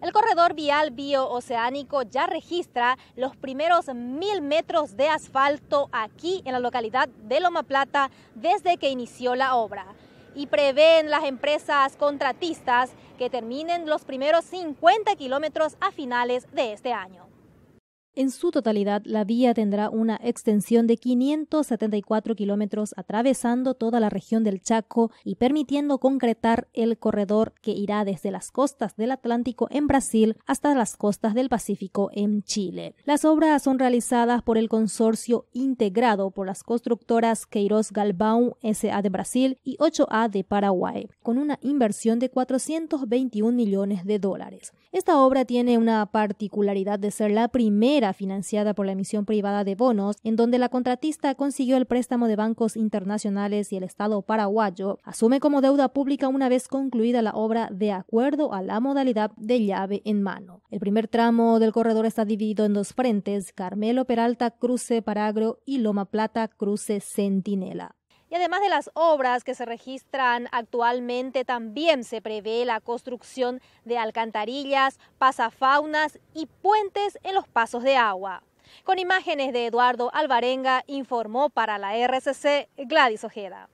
El corredor vial Biooceánico ya registra los primeros mil metros de asfalto aquí en la localidad de Loma Plata desde que inició la obra y prevén las empresas contratistas que terminen los primeros 50 kilómetros a finales de este año. En su totalidad, la vía tendrá una extensión de 574 kilómetros atravesando toda la región del Chaco y permitiendo concretar el corredor que irá desde las costas del Atlántico en Brasil hasta las costas del Pacífico en Chile. Las obras son realizadas por el consorcio integrado por las constructoras Queiroz Galvão SA de Brasil y 8A de Paraguay, con una inversión de 421 millones de dólares. Esta obra tiene una particularidad de ser la primera financiada por la emisión privada de bonos, en donde la contratista consiguió el préstamo de bancos internacionales y el Estado paraguayo, asume como deuda pública una vez concluida la obra de acuerdo a la modalidad de llave en mano. El primer tramo del corredor está dividido en dos frentes, Carmelo Peralta Cruce Paragro y Loma Plata Cruce Centinela. Y además de las obras que se registran actualmente, también se prevé la construcción de alcantarillas, pasafaunas y puentes en los pasos de agua. Con imágenes de Eduardo Alvarenga, informó para la RCC Gladys Ojeda.